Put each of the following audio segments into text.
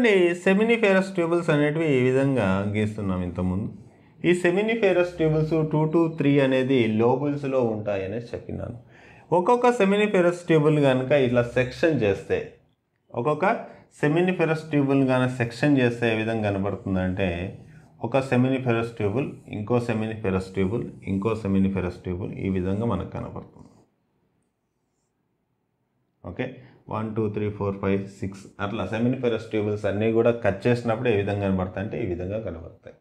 చూడండి సెమినిఫేరస్ ట్యూబుల్స్ అనేటివి ఈ విధంగా గీస్తున్నాం ఇంతకుముందు ఈ seminiferous tubules two to three అనేది లోబుల్స్లో ఉంటాయని చెప్పినాను ఒక్కొక్క సెమినిఫేరస్ ట్యూబుల్ కనుక ఇట్లా సెక్షన్ చేస్తే ఒక్కొక్క సెమినిఫెరస్ ట్యూబుల్ కానీ సెక్షన్ చేస్తే ఏ విధంగా కనబడుతుందంటే ఒక సెమినిఫెరస్ ట్యూబుల్ ఇంకో సెమినిఫెరస్ ట్యూబుల్ ఇంకో సెమినిఫెరస్ ట్యూబుల్ ఈ విధంగా మనకు కనబడుతుంది okay one two three four five six అట్లా సెమినిఫెరస్ ట్యూబుల్స్ అన్నీ కూడా కట్ చేసినప్పుడు ఏ విధంగా కనబడతాయి అంటే ఈ విధంగా కనబడతాయి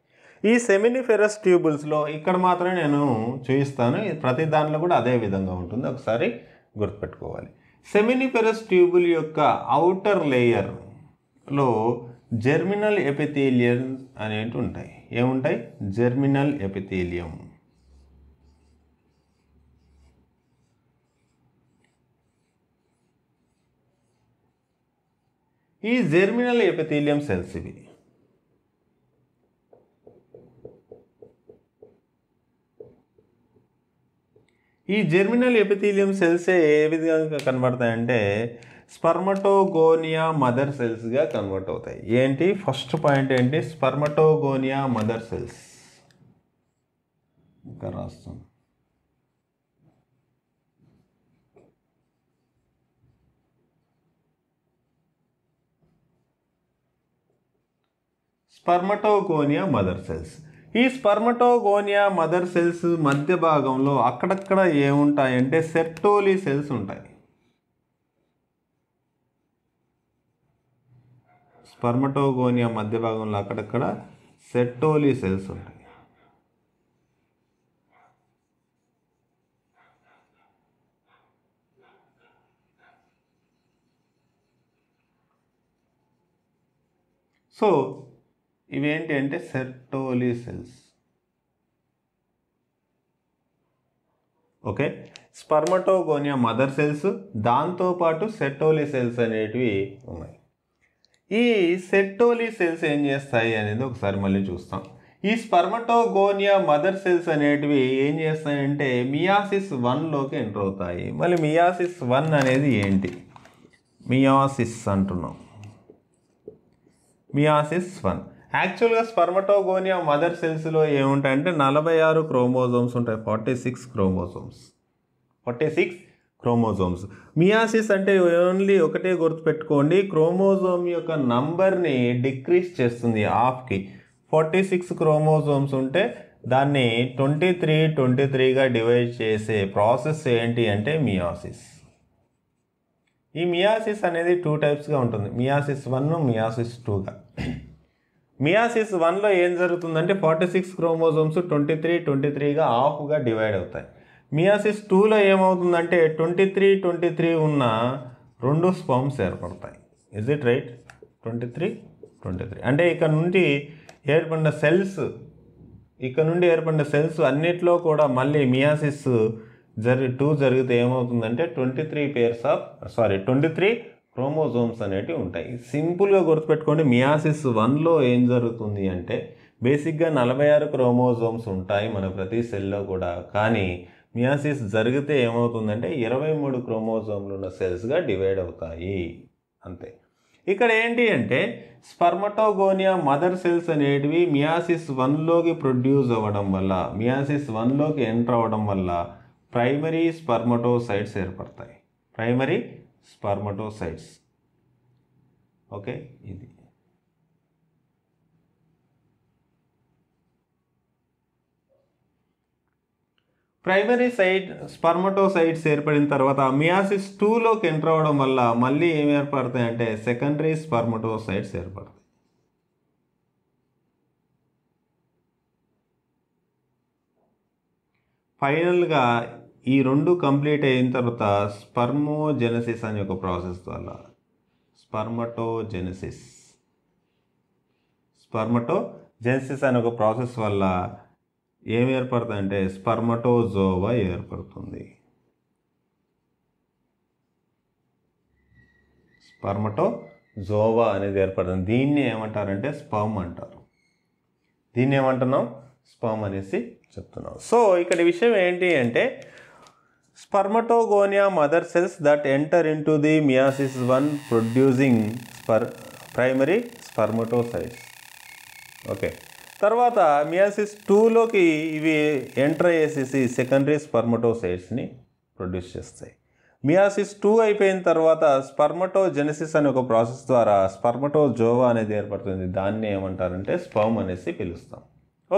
ఈ సెమినిఫెరస్ ట్యూబుల్స్లో ఇక్కడ మాత్రమే నేను చూపిస్తాను ప్రతి దానిలో కూడా అదే విధంగా ఉంటుంది ఒకసారి గుర్తుపెట్టుకోవాలి సెమినిఫెరస్ ట్యూబుల్ యొక్క అవుటర్ లేయర్లో జెర్మినల్ ఎపిథీలియన్ అనేవి ఉంటాయి ఏముంటాయి జెర్మినల్ ఎపిథీలియం ఈ జెర్మినల్ ఎపిథీలియం సెల్స్ ఇవి ఈ జెర్మినల్ ఎపిథీలియం సెల్స్ ఏ విధంగా కనబడతాయంటే స్పర్మటోగోనియా మదర్ సెల్స్గా కన్వర్ట్ అవుతాయి ఏంటి ఫస్ట్ పాయింట్ ఏంటి స్పర్మటోగోనియా మదర్ సెల్స్ ఇంకా రాస్తాను స్పర్మటోగోనియా మదర్ సెల్స్ ఈ స్పర్మటోగోనియా మదర్ సెల్స్ మధ్య భాగంలో అక్కడక్కడ ఏముంటాయంటే సెర్టోలీ సెల్స్ ఉంటాయి స్పర్మటోగోనియా మధ్య భాగంలో అక్కడక్కడ సెర్టోలీ సెల్స్ ఉంటాయి సో ఇవేంటి అంటే Sertoli cells okay spermatogonia mother cells దాంతోపాటు సెటోలి సెల్స్ అనేటివి ఉన్నాయి ఈ సెటోలి సెల్స్ ఏం చేస్తాయి అనేది ఒకసారి మళ్ళీ చూస్తాం ఈ స్పర్మటోగోనియా మదర్ సెల్స్ అనేటివి ఏం చేస్తాయంటే మియాసిస్ వన్లోకి ఎంటర్ అవుతాయి మళ్ళీ మియాసిస్ వన్ అనేది ఏంటి మియాసిస్ అంటున్నాం మియాసిస్ వన్ యాక్చువల్గా స్పర్మటోగోనియా మదర్ సెల్స్లో ఏముంటాయంటే నలభై ఆరు క్రోమోజోమ్స్ ఉంటాయి forty six chromosomes forty six chromosomes meiosis అంటే ఓన్లీ ఒకటే గుర్తుపెట్టుకోండి క్రోమోజోమ్ యొక్క నంబర్ని డిక్రీస్ చేస్తుంది హాఫ్కి ఫార్టీ సిక్స్ క్రోమోజోమ్స్ ఉంటే దాన్ని ట్వంటీ త్రీ ట్వంటీ త్రీగా డివైడ్ చేసే ప్రాసెస్ ఏంటి అంటే మియాసిస్ ఈ మియాసిస్ అనేది టూ టైప్స్గా ఉంటుంది మియాసిస్ వన్ మియాసిస్ టూగా మియాసిస్ వన్లో ఏం జరుగుతుందంటే forty six chromosomes twenty three twenty త్రీగా ఆఫ్గా డివైడ్ అవుతాయి మియాసిస్ టూలో ఏమవుతుందంటే ట్వంటీ త్రీ ట్వంటీ త్రీ ఉన్న రెండు స్పమ్స్ ఏర్పడతాయి is it right twenty three twenty three అంటే ఇక్కడ నుండి ఏర్పడిన సెల్స్ ఇక్కడ నుండి ఏర్పడిన సెల్స్ అన్నిట్లో కూడా మళ్ళీ మియాసిస్ జరి టూ జరిగితే ఏమవుతుందంటే twenty three pairs of sorry twenty three chromosomes అనేటివి ఉంటాయి సింపుల్గా గుర్తుపెట్టుకోండి మియాసిస్ వన్లో ఏం జరుగుతుంది అంటే బేసిక్గా నలభై ఆరు క్రోమోజోమ్స్ ఉంటాయి మన ప్రతి సెల్లో కూడా కానీ మియాసిస్ జరిగితే ఏమవుతుందంటే ఇరవై మూడు క్రోమోజోమ్లు ఉన్న సెల్స్గా డివైడ్ అవుతాయి అంతే ఇక్కడ ఏంటి అంటే స్పర్మటోగోనియా మదర్ సెల్స్ అనేటివి మియాసిస్ వన్లోకి ప్రొడ్యూస్ అవ్వడం వల్ల మియాసిస్ వన్లోకి ఎంటర్ అవ్వడం వల్ల ప్రైమరీ స్పర్మటోసైడ్స్ ఏర్పడతాయి ప్రైమరీ స్పర్మటోసైట్స్ ఓకే ఇది ప్రైమరీ సైట్ స్పర్మటోసైట్స్ ఏర్పడిన తర్వాత మియాసిస్ టూలోకి ఎంటర్ అవ్వడం వల్ల మళ్ళీ ఏం అంటే సెకండరీ స్పర్మటోసైట్స్ ఏర్పడతాయి ఫైనల్గా ఈ రెండు కంప్లీట్ అయిన తర్వాత స్పర్మోజెనసిస్ అనే ఒక ప్రాసెస్ వల్ల స్పర్మటోజెనసిస్ స్పర్మటోజెనసిస్ అనే ఒక ప్రాసెస్ వల్ల ఏమి ఏర్పడుతుందంటే స్పర్మటోజోవా ఏర్పడుతుంది స్పర్మటోజోవా అనేది ఏర్పడుతుంది దీన్ని ఏమంటారంటే స్పర్మ్ అంటారు దీన్ని ఏమంటున్నాం స్పమ్ అనేసి చెప్తున్నాం సో ఇక్కడ విషయం ఏంటి అంటే Spermatogonia mother cells that enter into the meiosis one producing స్పర్ ప్రైమరీ spermatocytes. ఓకే తర్వాత మియాసిస్ టూలోకి ఇవి ఎంటర్ చేసేసి సెకండరీ స్పర్మటోసైట్స్ని ప్రొడ్యూస్ చేస్తాయి మియాసిస్ టూ అయిపోయిన తర్వాత స్పర్మటోజెనసిస్ అనే ఒక ప్రాసెస్ ద్వారా స్పర్మటోజోవా అనేది ఏర్పడుతుంది దాన్ని ఏమంటారంటే స్పర్మ్ అనేసి పిలుస్తాం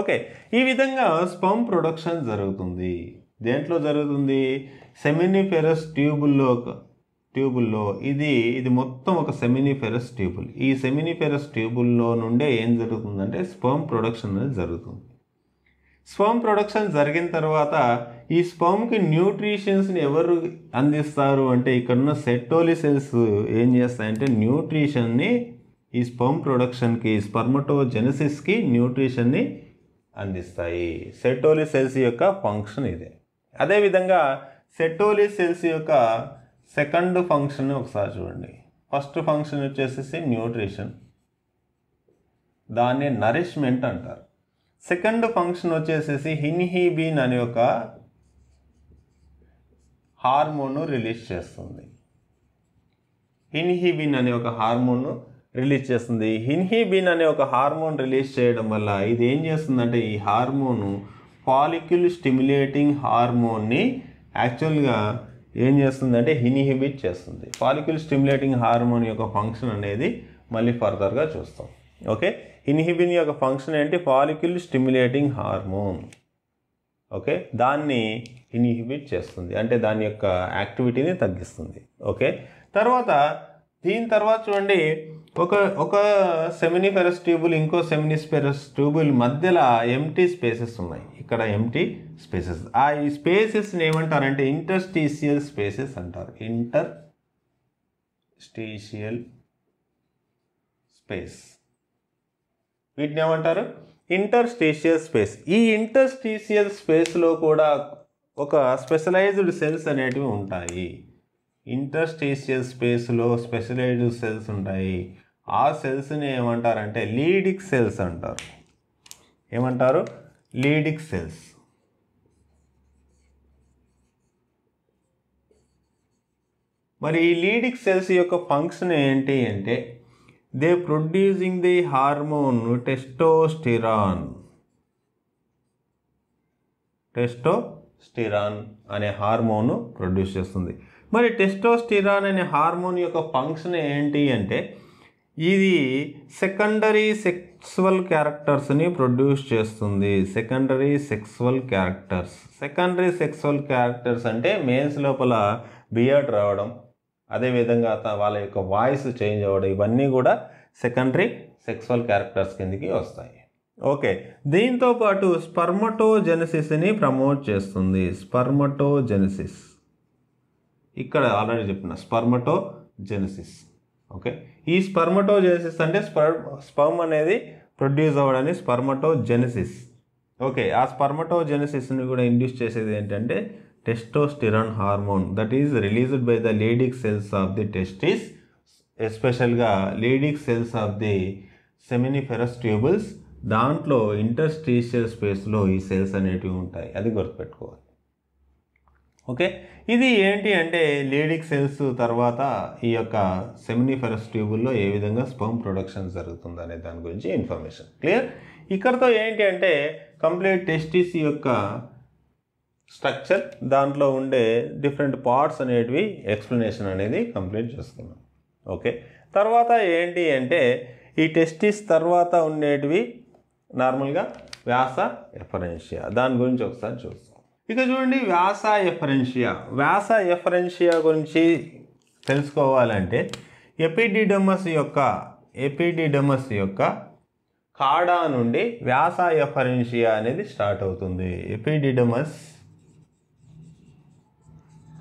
ఓకే ఈ విధంగా స్పర్మ్ ప్రొడక్షన్ జరుగుతుంది దేంట్లో జరుగుతుంది సెమినిఫెరస్ ట్యూబుల్లో ట్యూబుల్లో ఇది ఇది మొత్తం ఒక సెమినిఫెరస్ ట్యూబుల్ ఈ సెమినిఫెరస్ ట్యూబుల్లో నుండే ఏం జరుగుతుందంటే స్పర్మ్ ప్రొడక్షన్ అనేది జరుగుతుంది స్పర్మ్ ప్రొడక్షన్ జరిగిన తర్వాత ఈ స్పర్మ్కి న్యూట్రిషన్స్ని ఎవరు అందిస్తారు అంటే ఇక్కడున్న సెటోలిసెల్స్ ఏం చేస్తాయంటే న్యూట్రిషన్ని ఈ స్పర్మ్ ప్రొడక్షన్కి స్పర్మటోజెనసిస్కి న్యూట్రిషన్ని అందిస్తాయి సెటోలిసెల్స్ యొక్క ఫంక్షన్ ఇదే అదేవిధంగా సెటోలి సెల్స్ యొక్క సెకండ్ ఫంక్షన్ ఒకసారి చూడండి ఫస్ట్ ఫంక్షన్ వచ్చేసేసి న్యూట్రిషన్ దాన్ని నరిష్మెంట్ అంటారు సెకండ్ ఫంక్షన్ వచ్చేసేసి హిన్హీబీన్ అనే ఒక హార్మోన్ను రిలీజ్ చేస్తుంది హిన్హీబీన్ అనే ఒక హార్మోన్ను రిలీజ్ చేస్తుంది హిన్హీబీన్ అనే ఒక హార్మోన్ రిలీజ్ చేయడం వల్ల ఇది ఏం చేస్తుందంటే ఈ హార్మోను పాలిక్యుల్ స్టిమ్యులేటింగ్ హార్మోన్ని యాక్చువల్గా ఏం చేస్తుందంటే ఇన్హిబిట్ చేస్తుంది పాలిక్యుల్ స్టిమ్యులేటింగ్ హార్మోన్ యొక్క ఫంక్షన్ అనేది మళ్ళీ ఫర్దర్గా చూస్తాం ఓకే ఇన్హిబిన్ యొక్క ఫంక్షన్ ఏంటి పాలిక్యుల్ స్టిమ్యులేటింగ్ హార్మోన్ ఓకే దాన్ని ఇన్హిబిట్ చేస్తుంది అంటే దాని యొక్క యాక్టివిటీని తగ్గిస్తుంది ఓకే తర్వాత దీని తర్వాత చూడండి ఒక ఒక సెమినిఫెరస్ ట్యూబుల్ ఇంకో సెమినిస్పెరస్ ట్యూబుల్ మధ్యలో ఎంటీ స్పేసెస్ ఉన్నాయి ఇక్కడ ఎంటీ స్పేసెస్ ఆ ఈ స్పేసెస్ని ఏమంటారంటే ఇంటర్స్టీషియల్ స్పేసెస్ అంటారు ఇంటర్ స్టీషియల్ స్పేస్ వీటిని ఏమంటారు ఇంటర్స్టీషియల్ స్పేస్ ఈ ఇంటర్స్టీషియల్ స్పేస్లో కూడా ఒక స్పెషలైజ్డ్ సెల్స్ అనేటివి ఉంటాయి ఇంటర్స్టీషియల్ స్పేస్లో స్పెషలైజ్డ్ సెల్స్ ఉంటాయి ఆ సెల్స్ని ఏమంటారంటే లీడిక్ సెల్స్ అంటారు ఏమంటారు లీడిక్ సెల్స్ మరి ఈ లీడిక్ సెల్స్ యొక్క ఫంక్షన్ ఏంటి అంటే they producing the hormone testosterone testosterone అనే హార్మోన్ ప్రొడ్యూస్ చేస్తుంది మరి టెస్టోస్టిరాన్ అనే హార్మోన్ యొక్క ఫంక్షన్ ఏంటి అంటే ఇది సెకండరీ సెక్ సెక్స్వల్ క్యారెక్టర్స్ని ప్రొడ్యూస్ చేస్తుంది secondary sexual characters secondary sexual characters అంటే మేల్స్ లోపల బియర్డ్ రావడం అదేవిధంగా వాళ్ళ యొక్క వాయిస్ చేంజ్ అవ్వడం ఇవన్నీ కూడా సెకండరీ సెక్స్వల్ క్యారెక్టర్స్ కిందకి వస్తాయి ఓకే దీంతోపాటు స్పర్మటోజెనసిస్ని ప్రమోట్ చేస్తుంది స్పర్మటోజెనసిస్ ఇక్కడ ఆల్రెడీ చెప్పిన స్పర్మటోజెనసిస్ ఓకే ఈ స్పర్మటోజెసిస్ అంటే స్పర్ స్పర్మ్ అనేది ప్రొడ్యూస్ అవ్వడానికి స్పర్మటోజెనసిస్ ఓకే ఆ జెనసిస్ని కూడా ఇండ్యూస్ చేసేది ఏంటంటే testosterone hormone that is released by the Leydig cells of the testis ఎస్పెషల్గా Leydig cells of the seminiferous tubules దాంట్లో ఇంటర్స్టీషియల్ స్పేస్లో ఈ సెల్స్ అనేటివి ఉంటాయి అది గుర్తుపెట్టుకోవాలి ఓకే ఇది ఏంటి అంటే లేడిక్ సెల్స్ తర్వాత ఈ యొక్క సెమినిఫెరస్ ట్యూబుల్లో ఏ విధంగా స్పమ్ ప్రొడక్షన్ జరుగుతుంది అనే దాని గురించి ఇన్ఫర్మేషన్ క్లియర్ ఇక్కడతో ఏంటి అంటే కంప్లీట్ టెస్టిస్ యొక్క స్ట్రక్చర్ దాంట్లో ఉండే డిఫరెంట్ పార్ట్స్ అనేటివి ఎక్స్ప్లెనేషన్ అనేది కంప్లీట్ చేసుకున్నాం ఓకే తర్వాత ఏంటి అంటే ఈ టెస్టిస్ తర్వాత ఉండేటివి నార్మల్గా వ్యాస ఎఫరెన్షియా దాని గురించి ఒకసారి చూస్తాం ఇక చూడండి వ్యాస ఎఫరెన్షియా వ్యాస ఎఫరెన్షియా గురించి తెలుసుకోవాలంటే ఎపిడిడమస్ యొక్క ఎపిడిడమస్ యొక్క కాడా నుండి వ్యాస ఎఫరెన్షియా అనేది స్టార్ట్ అవుతుంది ఎపిడిడమస్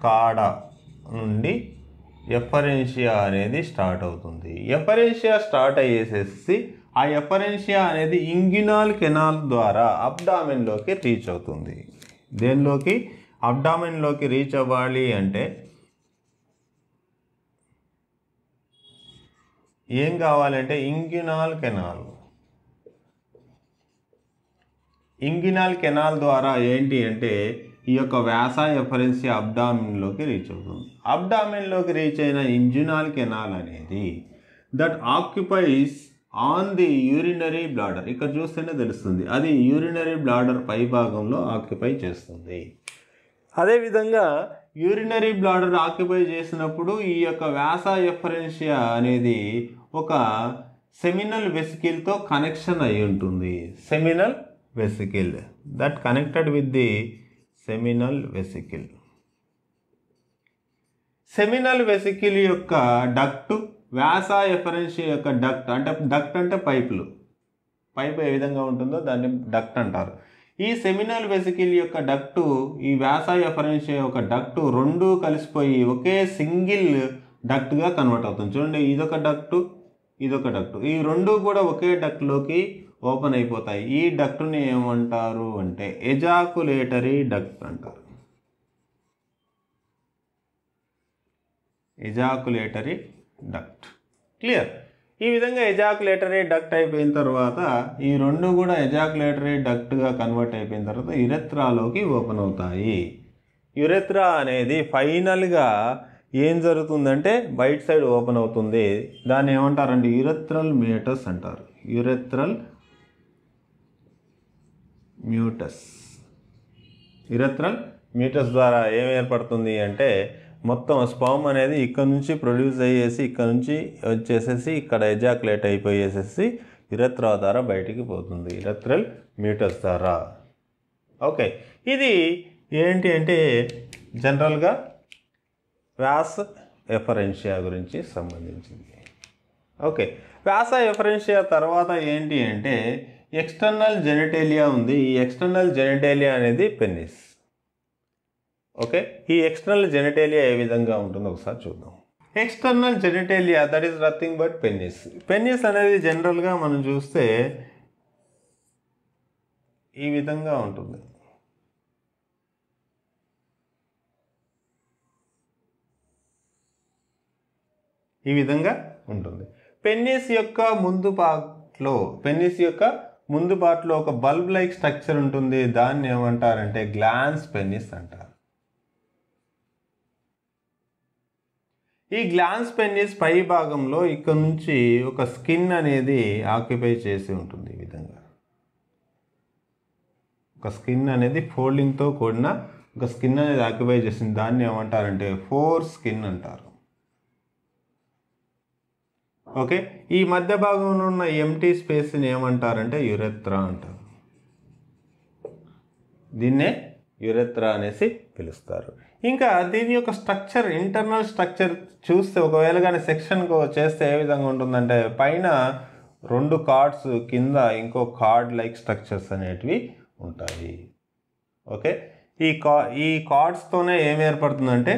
కాడ నుండి ఎఫరెన్షియా అనేది స్టార్ట్ అవుతుంది ఎఫరెన్షియా స్టార్ట్ అయ్యేసేసి ఆ ఎఫరెన్షియా అనేది ఇంగినాల్ కెనాల్ ద్వారా అబ్డామెన్లోకి రీచ్ అవుతుంది దేనిలోకి అబ్డామిన్లోకి రీచ్ అవ్వాలి అంటే ఏం కావాలంటే ఇంగినాల్ కెనాల్ ఇంగినాల్ కెనాల్ ద్వారా ఏంటి అంటే ఈ యొక్క వ్యాసాయ ఎఫరెన్సియా అబ్డామిన్లోకి రీచ్ అవుతుంది అబ్డామిన్లోకి రీచ్ అయిన ఇంజినాల్ కెనాల్ అనేది that occupies on the urinary bladder ఇక్కడ చూస్తేనే తెలుస్తుంది అది యూరినరీ బ్లాడర్ పై భాగంలో ఆక్యుపై చేస్తుంది అదేవిధంగా యూరినరీ బ్లాడర్ ఆక్యుపై చేసినప్పుడు ఈ యొక్క వ్యాస ఎఫరెన్షియా అనేది ఒక సెమినల్ వెసికిల్తో కనెక్షన్ అయి ఉంటుంది seminal vesicle that connected with the seminal vesicle seminal vesicle యొక్క డక్టు వ్యాస ఎఫరెన్షి యొక్క డక్ట్ అంటే డక్ట్ అంటే పైపులు పైపు ఏ విధంగా ఉంటుందో దాన్ని డక్ట్ అంటారు ఈ సెమినల్ వెసికిల్ యొక్క డక్టు ఈ వ్యాస ఎఫరెన్షి యొక్క డక్టు రెండు కలిసిపోయి ఒకే సింగిల్ డక్ట్గా కన్వర్ట్ అవుతుంది చూడండి ఇదొక డక్టు ఇదొక డక్టు ఈ రెండు కూడా ఒకే డక్ట్లోకి ఓపెన్ అయిపోతాయి ఈ డక్టుని ఏమంటారు అంటే ఎజాకులేటరీ డక్ట్ అంటారు ఎజాకులేటరీ డక్ట్ క్లియర్ ఈ విధంగా ఎజాకులేటరీ డక్ట్ అయిపోయిన తర్వాత ఈ రెండు కూడా ఎజాకులేటరీ డక్ట్గా కన్వర్ట్ అయిపోయిన తర్వాత యురెత్రాలోకి ఓపెన్ అవుతాయి యురెత్రా అనేది ఫైనల్గా ఏం జరుగుతుందంటే బయట సైడ్ ఓపెన్ అవుతుంది దాన్ని ఏమంటారంటే యురెత్రల్ మ్యూటస్ అంటారు యురెత్రల్ మ్యూటస్ యురెత్రల్ మ్యూటస్ ద్వారా ఏం ఏర్పడుతుంది అంటే మొత్తం స్పామ్ అనేది ఇక్కడ నుంచి ప్రొడ్యూస్ అయ్యేసి ఇక్కడ నుంచి వచ్చేసేసి ఇక్కడ ఎజాక్యులేట్ అయిపోయేసేసి ఇరత్రా ద్వారా బయటికి పోతుంది ఇరత్రల్ మ్యూటస్ ద్వారా ఓకే ఇది ఏంటి అంటే జనరల్గా వ్యాస ఎఫరెన్షియా గురించి సంబంధించింది ఓకే వ్యాస ఎఫరెన్షియా తర్వాత ఏంటి అంటే ఎక్స్టర్నల్ జెనిటేలియా ఉంది ఈ ఎక్స్టర్నల్ జెనిటేలియా అనేది పెన్నిస్ ఓకే ఈ ఎక్స్టర్నల్ జెనిటేలియా ఏ విధంగా ఉంటుందో ఒకసారి చూద్దాం external genitalia that is nothing but penis penis అనేది జనరల్గా మనం చూస్తే ఈ విధంగా ఉంటుంది ఈ విధంగా ఉంటుంది పెన్నిస్ యొక్క ముందు పాట్లో పెన్నిస్ యొక్క ముందు పార్ట్లో ఒక బల్బ్ లైక్ స్ట్రక్చర్ ఉంటుంది దాన్ని ఏమంటారంటే గ్లాన్స్ పెన్నిస్ అంటారు ఈ గ్లాన్స్ పెన్నిస్ పై భాగంలో ఇక్కడ నుంచి ఒక స్కిన్ అనేది ఆక్యుపై చేసి ఉంటుంది ఈ విధంగా ఒక స్కిన్ అనేది ఫోల్డింగ్తో కూడిన ఒక స్కిన్ అనేది ఆక్యుపై చేసింది దాన్ని ఏమంటారంటే ఫోర్ స్కిన్ అంటారు ఓకే ఈ మధ్య భాగంలో ఉన్న ఎంటీ స్పేస్ని ఏమంటారంటే యురెత్రా అంటారు దీన్నే యురెత్రా అనేసి పిలుస్తారు ఇంకా దీని యొక్క స్ట్రక్చర్ ఇంటర్నల్ స్ట్రక్చర్ చూస్తే ఒకవేళ కానీ సెక్షన్కు చేస్తే ఏ విధంగా ఉంటుందంటే పైన రెండు కార్డ్స్ కింద ఇంకో కార్డ్ లైక్ స్ట్రక్చర్స్ అనేటివి ఉంటాయి ఓకే ఈ కా ఈ కార్డ్స్తోనే ఏమి ఏర్పడుతుందంటే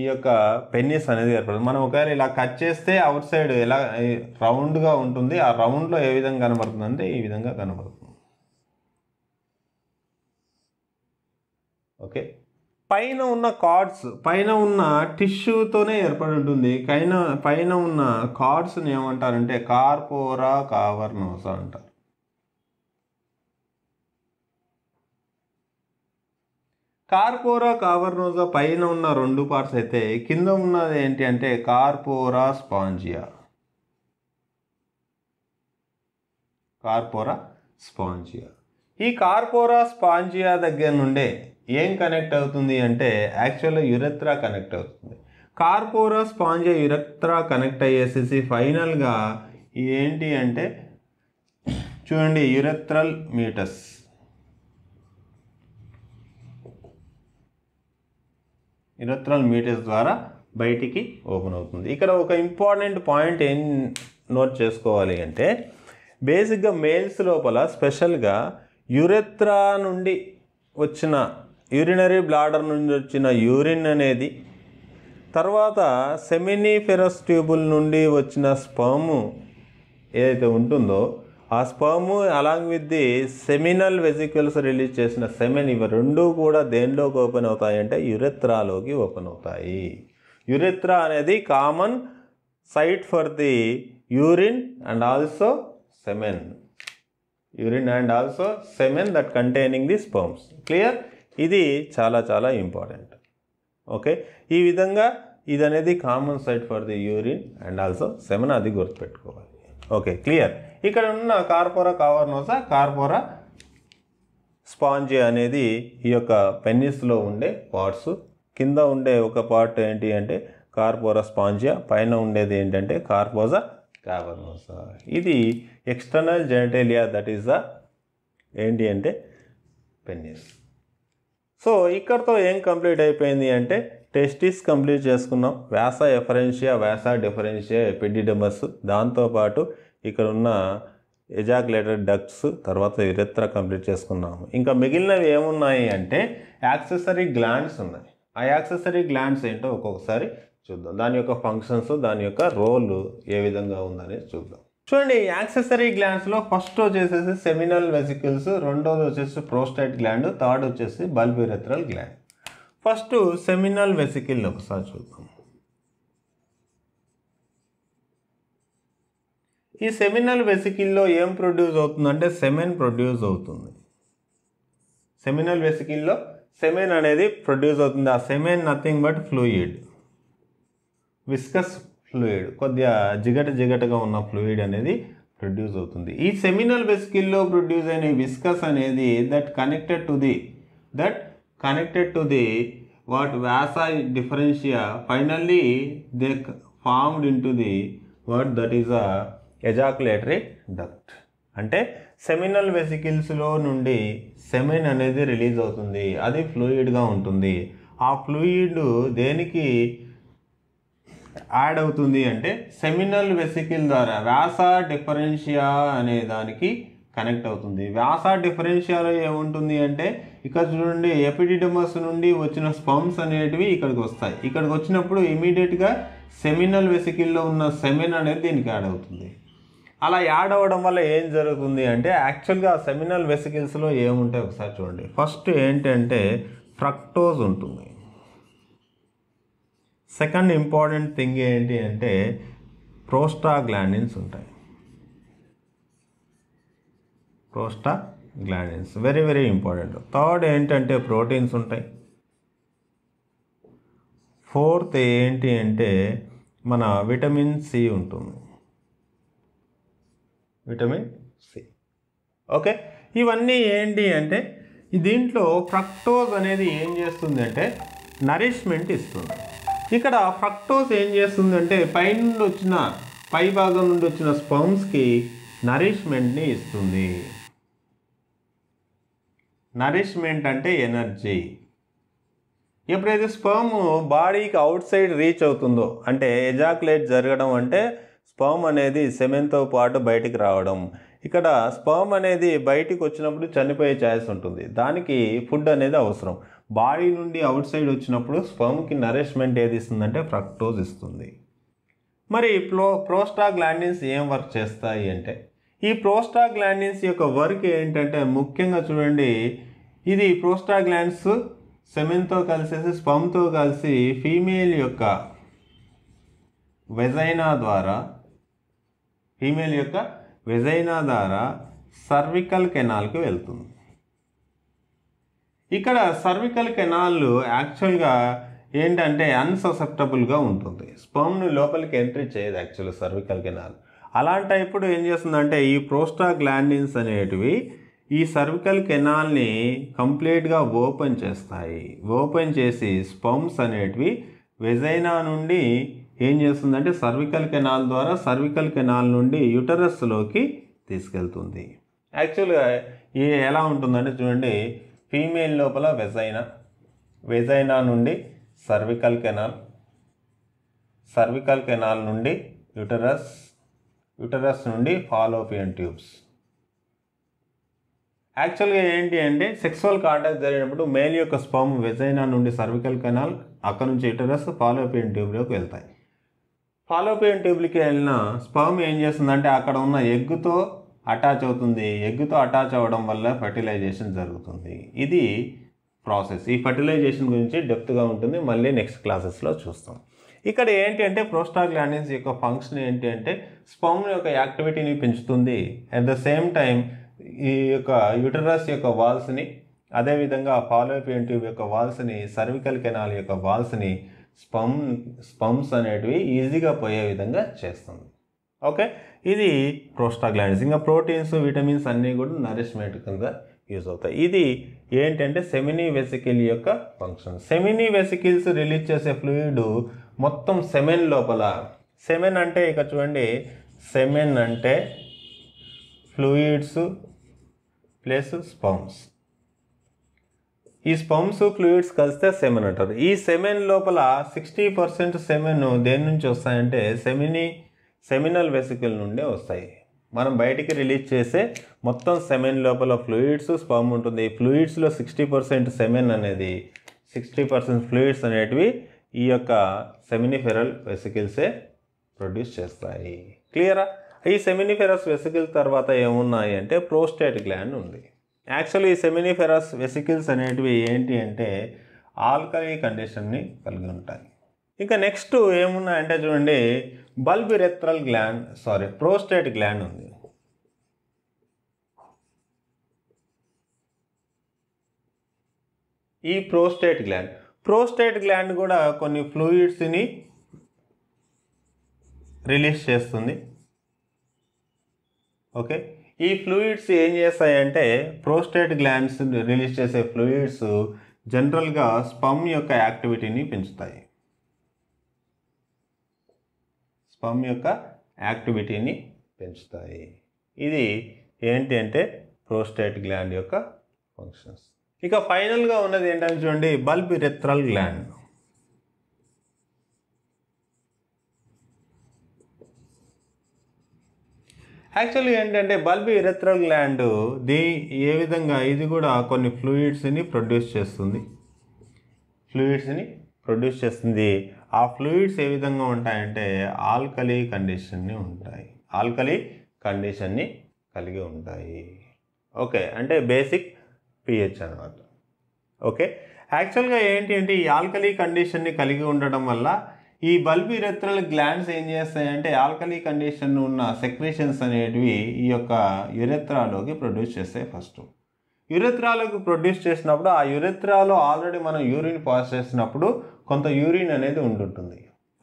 ఈ యొక్క పెన్నిస్ అనేది ఏర్పడుతుంది మనం ఒకవేళ ఇలా కట్ చేస్తే అవుట్ సైడ్ ఎలా రౌండ్గా ఉంటుంది ఆ రౌండ్లో ఏ విధంగా కనబడుతుందంటే ఈ విధంగా కనబడుతుంది ఓకే పైన ఉన్న కార్డ్స్ పైన ఉన్న టిష్యూతోనే ఏర్పడి ఉంటుంది పైన పైన ఉన్న కార్డ్స్ని ఏమంటారంటే కార్పోరా కావర్నోస అంటారు కార్పోరా కావర్నోజా పైన ఉన్న రెండు పార్ట్స్ అయితే కింద ఉన్నది ఏంటి అంటే కార్పోరా స్పాంజియా కార్పోరా స్పాంజియా ఈ కార్పోరా స్పాంజియా దగ్గర నుండే ఏం కనెక్ట్ అవుతుంది అంటే యాక్చువల్గా యురెత్రా కనెక్ట్ అవుతుంది కార్పోరా స్పాంజ యురెత్రా కనెక్ట్ అయ్యేసేసి ఫైనల్గా ఏంటి అంటే చూడండి యురెత్రల్ మీటర్స్ యురెత్రల్ మీటర్స్ ద్వారా బయటికి ఓపెన్ అవుతుంది ఇక్కడ ఒక ఇంపార్టెంట్ పాయింట్ ఏం నోట్ చేసుకోవాలి అంటే బేసిక్గా మెయిల్స్ లోపల స్పెషల్గా యురెత్రా నుండి వచ్చిన యూరినరీ బ్లాడర్ నుండి వచ్చిన యూరిన్ అనేది తర్వాత సెమినీఫెరస్ ట్యూబుల్ నుండి వచ్చిన స్పర్ము ఏదైతే ఉంటుందో ఆ sperm along with the seminal vesicles release చేసిన సెమెన్ ఇవి రెండు కూడా దేనిలోకి ఓపెన్ అవుతాయి అంటే యురెత్రాలోకి ఓపెన్ అవుతాయి యురెత్రా అనేది common site for the urine and also semen urine and also semen that containing the sperms clear ఇది చాలా చాలా ఇంపార్టెంట్ ఓకే ఈ విధంగా ఇది అనేది common site for the urine and also semen అది గుర్తుపెట్టుకోవాలి ఓకే క్లియర్ ఇక్కడ ఉన్న కార్పోరా కావర్నోసా కార్పోరా స్పాంజ్ అనేది ఈ యొక్క పెన్నిస్లో ఉండే పార్ట్స్ కింద ఉండే ఒక పార్ట్ ఏంటి అంటే కార్పోరా స్పాంజియా పైన ఉండేది ఏంటంటే కార్పోజా కావర్నోసా ఇది external genitalia that is the ఏంటి అంటే పెన్నిస్ సో ఇక్కడతో ఏం కంప్లీట్ అయిపోయింది అంటే టెస్టిస్ కంప్లీట్ చేసుకున్నాం వ్యాస ఎఫరెన్షియా వ్యాస డిఫరెన్షియా ఎపిడిడమస్ దాంతోపాటు ఇక్కడ ఉన్న ఎజాక్లేటర్ డక్ట్స్ తర్వాత ఇరెత్ర కంప్లీట్ చేసుకున్నాము ఇంకా మిగిలినవి ఏమున్నాయి అంటే యాక్సెసరీ గ్లాండ్స్ ఉన్నాయి ఆ యాక్సెసరీ గ్లాండ్స్ ఏంటో ఒక్కొక్కసారి చూద్దాం దాని యొక్క ఫంక్షన్స్ దాని యొక్క రోల్ ఏ విధంగా ఉందనేది చూద్దాం చూడండి యాక్సెసరీ గ్లాండ్స్లో ఫస్ట్ వచ్చేసేసి సెమినల్ వెసికల్స్ రెండోది వచ్చేసి ప్రోస్టైట్ గ్లాండ్ థర్డ్ వచ్చేసి bulbourethral gland first seminal vesicle ఒకసారి చూద్దాం ఈ సెమినల్ వెసికిల్లో ఏం ప్రొడ్యూస్ అవుతుందంటే సెమెన్ ప్రొడ్యూస్ అవుతుంది సెమినల్ వెసికిల్లో సెమెన్ అనేది ప్రొడ్యూస్ అవుతుంది ఆ semen nothing but fluid viscous fluid కొద్దిగా జిగట జిగటగా ఉన్న ఫ్లూయిడ్ అనేది ప్రొడ్యూస్ అవుతుంది ఈ సెమినల్ వెస్కిల్లో ప్రొడ్యూస్ అయిన విస్కస్ అనేది that connected to the that connected to the what Vyasa డిఫరెన్షియా finally they formed in to the what that is a ejaculatory duct అంటే సెమినల్ వెసికిల్స్లో నుండి సెమెన్ అనేది రిలీజ్ అవుతుంది అది ఫ్లూయిడ్గా ఉంటుంది ఆ ఫ్లూయిడ్ దేనికి యాడ్ అవుతుంది అంటే సెమినల్ వెసికిల్ ద్వారా వ్యాస డిఫరెన్షియా అనే దానికి కనెక్ట్ అవుతుంది వ్యాస డిఫరెన్షియాలో ఏముంటుంది అంటే ఇక్కడ చూడండి ఎపిడిడమస్ నుండి వచ్చిన స్పమ్స్ అనేటివి ఇక్కడికి వస్తాయి ఇక్కడికి వచ్చినప్పుడు ఇమీడియట్గా సెమినల్ వెసికిల్లో ఉన్న సెమిన్ అనేది దీనికి యాడ్ అవుతుంది అలా యాడ్ అవ్వడం వల్ల ఏం జరుగుతుంది అంటే యాక్చువల్గా సెమినల్ వెసికిల్స్లో ఏముంటాయి ఒకసారి చూడండి ఫస్ట్ ఏంటంటే ఫ్రక్టోజ్ ఉంటుంది సెకండ్ ఇంపార్టెంట్ థింగ్ ఏంటి అంటే ప్రోస్టాగ్లాండిన్స్ ఉంటాయి prostaglandins very very important third ఏంటంటే ప్రోటీన్స్ ఉంటాయి ఫోర్త్ ఏంటి అంటే మన విటమిన్ సి ఉంటుంది విటమిన్ సి ఓకే ఇవన్నీ ఏంటి అంటే దీంట్లో ఫ్రక్టోజ్ అనేది ఏం చేస్తుంది అంటే నరిష్మెంట్ ఇస్తుంది ఇక్కడ ఫ్రక్టోస్ ఏం చేస్తుందంటే పైనుండి వచ్చిన పై భాగం నుండి వచ్చిన స్పమ్స్కి నరిష్మెంట్ని ఇస్తుంది నరిష్మెంట్ అంటే ఎనర్జీ ఎప్పుడైతే స్పర్మ్ బాడీకి అవుట్ సైడ్ రీచ్ అవుతుందో అంటే ఎజాక్యులేట్ జరగడం అంటే స్పర్మ్ అనేది సెమెన్తో పాటు బయటికి రావడం ఇక్కడ స్పర్మ్ అనేది బయటికి వచ్చినప్పుడు చనిపోయే ఛాన్స్ ఉంటుంది దానికి ఫుడ్ అనేది అవసరం బాడీ నుండి అవుట్ సైడ్ వచ్చినప్పుడు స్పర్మ్కి నరిష్మెంట్ ఏది ఇస్తుందంటే ఫ్రక్టోజ్ ఇస్తుంది మరి ప్రో ప్రోస్టాగ్లాండిన్స్ ఏం వర్క్ చేస్తాయి అంటే ఈ ప్రోస్టాగ్లాండిన్స్ యొక్క వర్క్ ఏంటంటే ముఖ్యంగా చూడండి ఇది ప్రోస్టాగ్లాండ్స్ సెమెన్తో కలిసేసి స్పమ్తో కలిసి ఫీమేల్ యొక్క వెజైనా ద్వారా ఫీమేల్ యొక్క వెజైనా ద్వారా సర్వికల్ కెనాల్కి వెళ్తుంది ఇక్కడ సర్వికల్ కెనాల్ యాక్చువల్గా ఏంటంటే అన్ససెప్టబుల్గా ఉంటుంది స్పర్మ్ను లోపలికి ఎంట్రీ చేయదు యాక్చువల్ సర్వికల్ కెనాల్ అలాంటి ఇప్పుడు ఏం చేస్తుందంటే ఈ ప్రోస్టా గ్లాండిన్స్ అనేటివి ఈ సర్వికల్ కెనాల్ని కంప్లీట్గా ఓపెన్ చేస్తాయి ఓపెన్ చేసి స్పమ్స్ అనేటివి వెజైనా నుండి ఏం చేస్తుందంటే సర్వికల్ కెనాల్ ద్వారా సర్వికల్ కెనాల్ నుండి యుటరస్లోకి తీసుకెళ్తుంది యాక్చువల్గా ఈ ఎలా ఉంటుందంటే చూడండి ఫీమేల్ లోపల వెజైనా వెజైనా నుండి సర్వికల్ కెనాల్ సర్వికల్ కెనాల్ నుండి యుటరస్ యుటరస్ నుండి ఫాలోపియన్ ట్యూబ్స్ యాక్చువల్గా ఏంటి అంటే సెక్సువల్ కాంటాక్ట్ జరిగినప్పుడు మేల్ యొక్క స్పమ్ వెజైనా నుండి సర్వికల్ కెనాల్ అక్కడ నుంచి యుటరస్ ఫాలోపియన్ ట్యూబ్లోకి వెళ్తాయి ఫాలోపియన్ ట్యూబ్లకి వెళ్ళిన స్పర్మ్ ఏం చేస్తుందంటే అక్కడ ఉన్న ఎగ్గుతో అటాచ్ అవుతుంది ఎగ్తో అటాచ్ అవ్వడం వల్ల ఫర్టిలైజేషన్ జరుగుతుంది ఇది ప్రాసెస్ ఈ ఫర్టిలైజేషన్ గురించి డెప్త్గా ఉంటుంది మళ్ళీ నెక్స్ట్ క్లాసెస్లో చూస్తాం ఇక్కడ ఏంటి అంటే ప్రోస్టాగ్లాండిన్స్ యొక్క ఫంక్షన్ ఏంటి అంటే స్పమ్ యొక్క యాక్టివిటీని పెంచుతుంది అట్ ద సేమ్ టైం ఈ యొక్క యూటరస్ యొక్క వాల్స్ని అదేవిధంగా పాలోపియన్ ట్యూబ్ యొక్క వాల్స్ని సర్వికల్ కెనాల్ యొక్క వాల్స్ని స్పమ్ స్పమ్స్ అనేటివి ఈజీగా పోయే విధంగా చేస్తుంది ఓకే ఇది ప్రోస్టాగ్లాండ్స్ ఇంకా ప్రోటీన్స్ విటమిన్స్ అన్నీ కూడా నరిష్మెంట్ కింద యూజ్ అవుతాయి ఇది ఏంటంటే సెమినీ వెసికిల్ యొక్క ఫంక్షన్ సెమినీ వెసికిల్స్ రిలీజ్ చేసే ఫ్లూయిడ్ మొత్తం సెమెన్ లోపల సెమెన్ అంటే ఇక చూడండి సెమెన్ అంటే ఫ్లూయిడ్స్ ప్లస్ స్పమ్స్ ఈ స్పమ్స్ ఫ్లూయిడ్స్ కలిస్తే సెమెన్ అంటారు ఈ సెమెన్ లోపల సిక్స్టీ పర్సెంట్ సెమెన్ దేని నుంచి వస్తాయంటే సెమినీ సెమినల్ వెసికల్ నుండే వస్తాయి మనం బయటికి రిలీజ్ చేసే మొత్తం సెమెన్ లోపల ఫ్లూయిడ్స్ స్పామ్ ఉంటుంది ఈ ఫ్లూయిడ్స్లో సిక్స్టీ పర్సెంట్ సెమెన్ అనేది సిక్స్టీ పర్సెంట్ ఫ్లూయిడ్స్ అనేటివి ఈ యొక్క సెమినిఫెరల్ వెసికిల్సే ప్రొడ్యూస్ చేస్తాయి క్లియరా ఈ సెమినిఫెరస్ వెసికిల్ తర్వాత ఏమున్నాయి అంటే ప్రోస్టేట్ గ్లాండ్ ఉంది యాక్చువల్లీ ఈ సెమినిఫెరస్ వెసికిల్స్ అనేటివి ఏంటి అంటే ఆల్కలీ కండిషన్ని కలిగి ఉంటాయి ఇంకా నెక్స్ట్ ఏమున్నాయంటే చూడండి bulbourethral gland sorry prostate gland ఉంది ఈ ప్రోస్టేట్ గ్లాండ్ ప్రోస్టేట్ గ్లాండ్ కూడా కొన్ని ఫ్లూయిడ్స్ని రిలీజ్ చేస్తుంది ఓకే ఈ ఫ్లూయిడ్స్ ఏం చేస్తాయంటే ప్రోస్టేట్ గ్లాండ్స్ రిలీజ్ చేసే ఫ్లూయిడ్స్ జనరల్గా స్పమ్ యొక్క యాక్టివిటీని పెంచుతాయి స్పమ్ యొక్క యాక్టివిటీని పెంచుతాయి ఇది ఏంటి అంటే ప్రోస్టేట్ గ్లాండ్ యొక్క ఫంక్షన్స్ ఇక ఫైనల్గా ఉన్నది ఏంటంటే చూడండి బల్బ్ రెత్రల్ గ్లాండ్ యాక్చువల్లీ ఏంటంటే బల్బ్ ఇరెత్రల్ గ్లాండ్ దీ ఏ విధంగా ఇది కూడా కొన్ని ఫ్లూయిడ్స్ని ప్రొడ్యూస్ చేస్తుంది ఫ్లూయిడ్స్ని ప్రొడ్యూస్ చేస్తుంది ఆ ఫ్లూయిడ్స్ ఏ విధంగా ఉంటాయంటే ఆల్కలీ కండిషన్ని ఉంటాయి ఆల్కలీ కండిషన్ని కలిగి ఉంటాయి ఓకే అంటే బేసిక్ పిహెచ్ అనమాట ఓకే యాక్చువల్గా ఏంటి అంటే ఈ ఆల్కలీ కండిషన్ని కలిగి ఉండటం వల్ల ఈ బల్బీ రెత్రల గ్లాండ్స్ ఏం చేస్తాయంటే ఆల్కలీ కండిషన్ ఉన్న సెక్రేషన్స్ అనేటివి ఈ యొక్క యురెత్రాలోకి ప్రొడ్యూస్ చేస్తాయి ఫస్ట్ యురెత్రాలోకి ప్రొడ్యూస్ చేసినప్పుడు ఆ యురెత్రాలో ఆల్రెడీ మనం యూరిన్ పాస్ చేసినప్పుడు కొంత యూరిన్ అనేది ఉండుంటుంది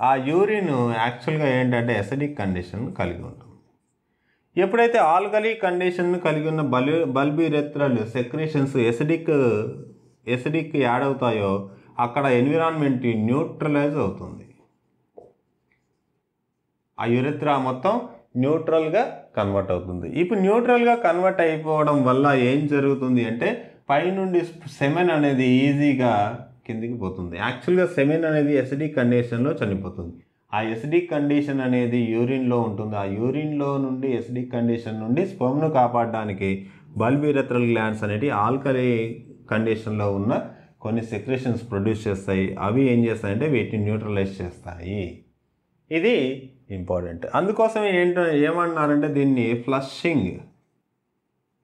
ఆ యూరిన్ యాక్చువల్గా ఏంటంటే ఎసిడిక్ కండిషన్ కలిగి ఉంటుంది ఎప్పుడైతే ఆల్గలీ కండిషన్ కలిగి ఉన్న బల్ bulbourethral secretions acidic acidic add అవుతాయో అక్కడ ఎన్విరాన్మెంట్ న్యూట్రలైజ్ అవుతుంది ఆ యురెత్ర మొత్తం న్యూట్రల్గా కన్వర్ట్ అవుతుంది ఇప్పుడు న్యూట్రల్గా కన్వర్ట్ అయిపోవడం వల్ల ఏం జరుగుతుంది అంటే పైనుండి సెమెన్ అనేది ఈజీగా కిందికి పోతుంది యాక్చువల్గా సెమెన్ అనేది ఎసిడిక్ కండిషన్లో చనిపోతుంది ఆ ఎసిడిక్ కండిషన్ అనేది యూరిన్లో ఉంటుంది ఆ యూరిన్లో నుండి ఎసిడిక్ కండిషన్ నుండి స్పమ్ను కాపాడడానికి బల్బీరత్రల్ గ్లాండ్స్ అనేవి ఆల్కలీ కండిషన్లో ఉన్న కొన్ని సెక్రేషన్స్ ప్రొడ్యూస్ చేస్తాయి అవి ఏం చేస్తాయంటే వీటిని న్యూట్రలైజ్ చేస్తాయి ఇది ఇంపార్టెంట్ అందుకోసం ఏంటో ఏమన్నారంటే దీన్ని ఫ్లషింగ్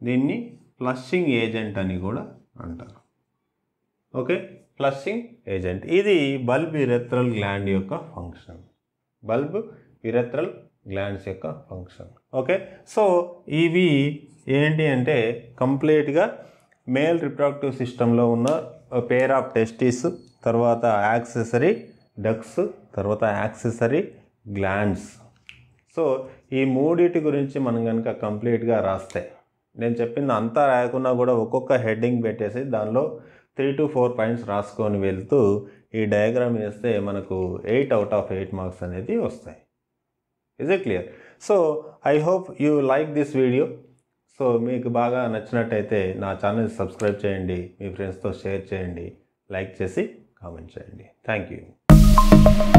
దీన్ని ఫ్లషింగ్ ఏజెంట్ అని కూడా అంటారు ఓకే ఫ్లషింగ్ ఏజెంట్ ఇది బల్బ్ ఇరెత్రల్ గ్లాండ్ యొక్క ఫంక్షన్ బల్బ్ ఇరెత్రల్ గ్లాండ్స్ యొక్క ఫంక్షన్ ఓకే సో ఇవి ఏంటి అంటే కంప్లీట్గా మేల్ రిప్రొడక్టివ్ సిస్టంలో ఉన్న పేర్ ఆఫ్ టెస్టీస్ తర్వాత యాక్సెసరీ డక్స్ తర్వాత యాక్సెసరీ గ్లాండ్స్ సో ఈ మూడిటి గురించి మనం కనుక కంప్లీట్గా రాస్తే నేను చెప్పింది అంతా రాయకున్నా కూడా ఒక్కొక్క హెడ్డింగ్ పెట్టేసి దానిలో త్రీ టు ఫోర్ పాయింట్స్ రాసుకొని వెళ్తూ ఈ డయాగ్రామ్ వేస్తే మనకు eight out of eight marks అనేది వస్తాయి is it clear so I hope you like this video so మీకు బాగా నచ్చినట్టయితే నా ఛానల్ సబ్స్క్రైబ్ చేయండి మీ ఫ్రెండ్స్తో షేర్ చేయండి లైక్ చేసి కామెంట్ చేయండి థ్యాంక్ యూ